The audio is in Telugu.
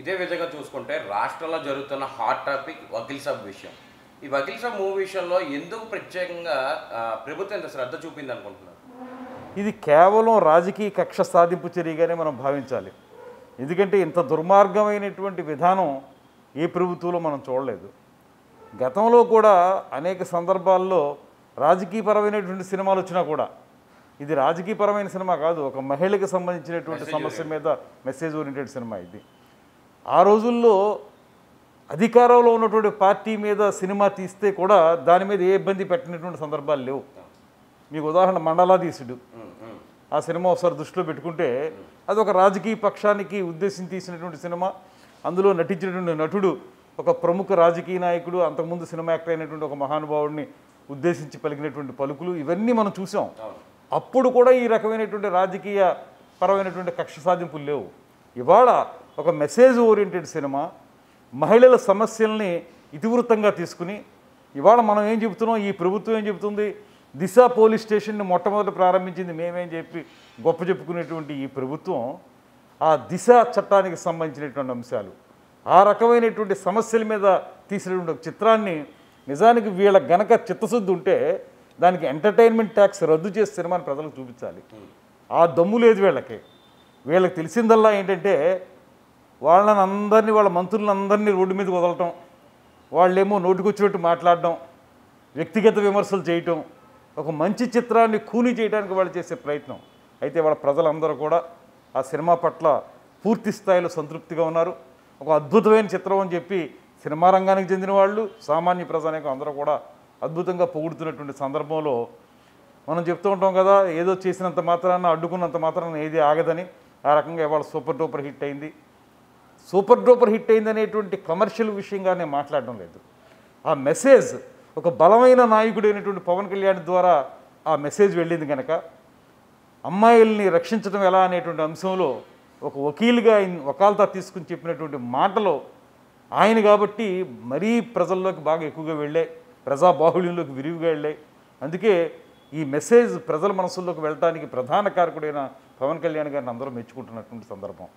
ఇదే విధంగా చూసుకుంటే రాష్ట్రంలో జరుగుతున్న హాట్ టాపిక్ వకీల్ సాబ్ విషయం ఈ వకీల్ సాబ్ మూవీ విషయంలో ఎందుకు ప్రత్యేకంగా ప్రభుత్వం ఇంత శ్రద్ధ చూపింది అనుకుంటున్నారు ఇది కేవలం రాజకీయ కక్ష సాధింపు చర్యగానే మనం భావించాలి ఎందుకంటే ఇంత దుర్మార్గమైనటువంటి విధానం ఏ ప్రభుత్వంలో మనం చూడలేదు గతంలో కూడా అనేక సందర్భాల్లో రాజకీయపరమైనటువంటి సినిమాలు వచ్చినా కూడా ఇది రాజకీయపరమైన సినిమా కాదు ఒక మహిళకి సంబంధించినటువంటి సమస్య మీద మెసేజ్ ఓరియంటెడ్ సినిమా ఇది ఆ రోజుల్లో అధికారంలో ఉన్నటువంటి పార్టీ మీద సినిమా తీస్తే కూడా దాని మీద ఏ ఇబ్బంది పెట్టినటువంటి సందర్భాలు లేవు మీకు ఉదాహరణ మండలాధీశుడు ఆ సినిమా ఒకసారి దృష్టిలో పెట్టుకుంటే అది ఒక రాజకీయ పక్షానికి ఉద్దేశం తీసినటువంటి సినిమా అందులో నటించినటువంటి నటుడు ఒక ప్రముఖ రాజకీయ నాయకుడు అంతకుముందు సినిమా యాక్టర్ అయినటువంటి ఒక మహానుభావుడిని ఉద్దేశించి పలికినటువంటి పలుకులు ఇవన్నీ మనం చూసాం అప్పుడు కూడా ఈ రకమైనటువంటి రాజకీయ పరమైనటువంటి కక్ష సాధింపులు లేవు ఇవాళ ఒక మెసేజ్ ఓరియంటెడ్ సినిమా మహిళల సమస్యల్ని ఇతివృత్తంగా తీసుకుని ఇవాళ మనం ఏం చెబుతున్నాం ఈ ప్రభుత్వం ఏం చెబుతుంది దిశ పోలీస్ స్టేషన్ని మొట్టమొదటి ప్రారంభించింది మేమేం చెప్పి గొప్ప చెప్పుకునేటువంటి ఈ ప్రభుత్వం ఆ దిశ చట్టానికి సంబంధించినటువంటి అంశాలు ఆ రకమైనటువంటి సమస్యల మీద తీసినటువంటి ఒక చిత్రాన్ని నిజానికి వీళ్ళ గనక చిత్తశుద్ధి ఉంటే దానికి ఎంటర్టైన్మెంట్ ట్యాక్స్ రద్దు చేసే సినిమాని ప్రజలకు చూపించాలి ఆ దమ్ము లేదు వీళ్ళకి వీళ్ళకి తెలిసిందల్లా ఏంటంటే వాళ్ళని అందరినీ వాళ్ళ మంత్రులను అందరినీ రోడ్డు మీదకి వదలటం వాళ్ళేమో నోటికొచ్చినట్టు మాట్లాడడం వ్యక్తిగత విమర్శలు చేయటం ఒక మంచి చిత్రాన్ని కూలీ చేయడానికి వాళ్ళు చేసే ప్రయత్నం అయితే వాళ్ళ ప్రజలందరూ కూడా ఆ సినిమా పట్ల పూర్తి స్థాయిలో సంతృప్తిగా ఉన్నారు ఒక అద్భుతమైన చిత్రం అని చెప్పి సినిమా రంగానికి చెందిన వాళ్ళు సామాన్య అనేక అందరూ కూడా అద్భుతంగా పొగుడుతున్నటువంటి సందర్భంలో మనం చెప్తూ ఉంటాం కదా ఏదో చేసినంత మాత్రాన అడ్డుకున్నంత మాత్రాన ఏది ఆగదని ఆ రకంగా ఇవాళ సూపర్ టూపర్ హిట్ అయింది సూపర్ డూపర్ హిట్ అయిందనేటువంటి కమర్షియల్ విషయంగానే మాట్లాడడం లేదు ఆ మెసేజ్ ఒక బలమైన నాయకుడైనటువంటి పవన్ కళ్యాణ్ ద్వారా ఆ మెసేజ్ వెళ్ళింది కనుక అమ్మాయిల్ని రక్షించడం ఎలా అనేటువంటి అంశంలో ఒక వకీలుగా వకాల్తా తీసుకుని చెప్పినటువంటి మాటలో ఆయన కాబట్టి మరీ ప్రజల్లోకి బాగా ఎక్కువగా వెళ్ళాయి ప్రజా బాహుళ్యంలోకి విరివిగా వెళ్ళాయి అందుకే ఈ మెసేజ్ ప్రజల మనసుల్లోకి వెళ్ళటానికి ప్రధాన కారకుడైన పవన్ కళ్యాణ్ గారిని అందరూ మెచ్చుకుంటున్నటువంటి సందర్భం